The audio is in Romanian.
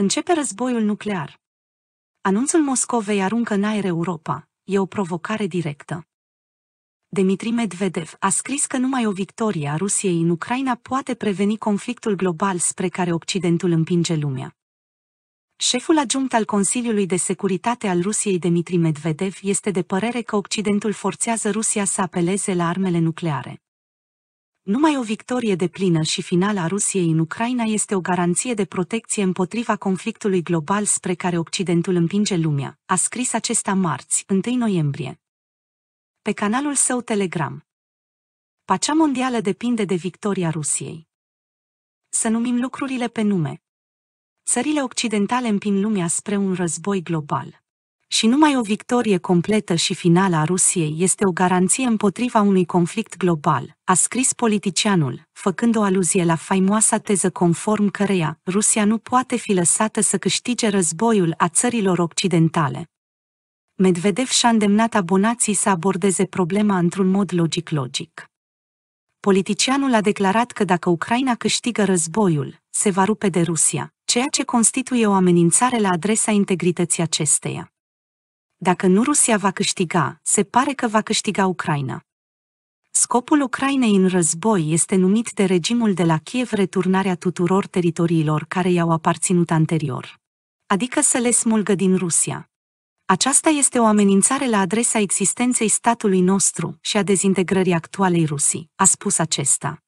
Începe războiul nuclear. Anunțul Moscovei aruncă în aer Europa. E o provocare directă. Dmitri Medvedev a scris că numai o victorie a Rusiei în Ucraina poate preveni conflictul global spre care Occidentul împinge lumea. Șeful adjunct al Consiliului de Securitate al Rusiei Dmitri Medvedev este de părere că Occidentul forțează Rusia să apeleze la armele nucleare. Numai o victorie plină și finală a Rusiei în Ucraina este o garanție de protecție împotriva conflictului global spre care Occidentul împinge lumea, a scris acesta marți, 1 noiembrie. Pe canalul său Telegram. Pacea mondială depinde de victoria Rusiei. Să numim lucrurile pe nume. Țările occidentale împin lumea spre un război global și numai o victorie completă și finală a Rusiei este o garanție împotriva unui conflict global, a scris politicianul, făcând o aluzie la faimoasa teză conform căreia Rusia nu poate fi lăsată să câștige războiul a țărilor occidentale. Medvedev și-a îndemnat abonații să abordeze problema într-un mod logic-logic. Politicianul a declarat că dacă Ucraina câștigă războiul, se va rupe de Rusia, ceea ce constituie o amenințare la adresa integrității acesteia. Dacă nu Rusia va câștiga, se pare că va câștiga Ucraina. Scopul Ucrainei în război este numit de regimul de la Kiev returnarea tuturor teritoriilor care i-au aparținut anterior. Adică să le smulgă din Rusia. Aceasta este o amenințare la adresa existenței statului nostru și a dezintegrării actualei Rusii, a spus acesta.